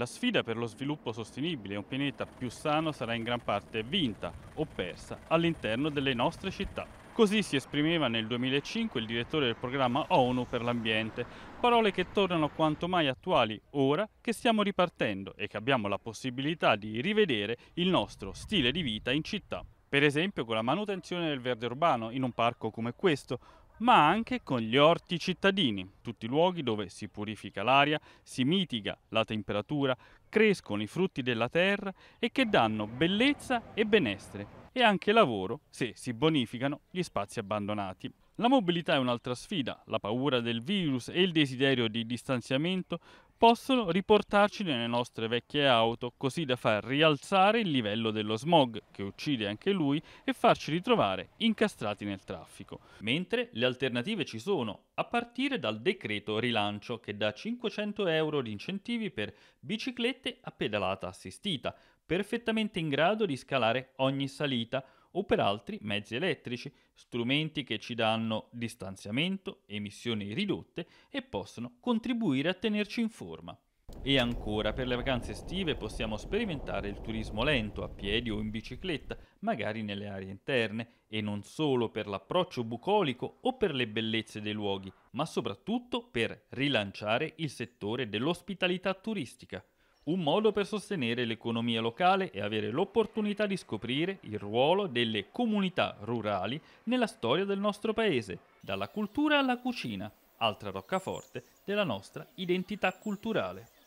La sfida per lo sviluppo sostenibile e un pianeta più sano sarà in gran parte vinta o persa all'interno delle nostre città. Così si esprimeva nel 2005 il direttore del programma ONU per l'ambiente, parole che tornano quanto mai attuali ora che stiamo ripartendo e che abbiamo la possibilità di rivedere il nostro stile di vita in città. Per esempio con la manutenzione del verde urbano in un parco come questo, ma anche con gli orti cittadini, tutti luoghi dove si purifica l'aria, si mitiga la temperatura, crescono i frutti della terra e che danno bellezza e benessere e anche lavoro se si bonificano gli spazi abbandonati. La mobilità è un'altra sfida, la paura del virus e il desiderio di distanziamento possono riportarci nelle nostre vecchie auto, così da far rialzare il livello dello smog, che uccide anche lui, e farci ritrovare incastrati nel traffico. Mentre le alternative ci sono, a partire dal decreto rilancio, che dà 500 euro di incentivi per biciclette a pedalata assistita, perfettamente in grado di scalare ogni salita, o per altri mezzi elettrici, strumenti che ci danno distanziamento, emissioni ridotte e possono contribuire a tenerci in forma. E ancora, per le vacanze estive possiamo sperimentare il turismo lento, a piedi o in bicicletta, magari nelle aree interne, e non solo per l'approccio bucolico o per le bellezze dei luoghi, ma soprattutto per rilanciare il settore dell'ospitalità turistica un modo per sostenere l'economia locale e avere l'opportunità di scoprire il ruolo delle comunità rurali nella storia del nostro paese, dalla cultura alla cucina, altra roccaforte della nostra identità culturale.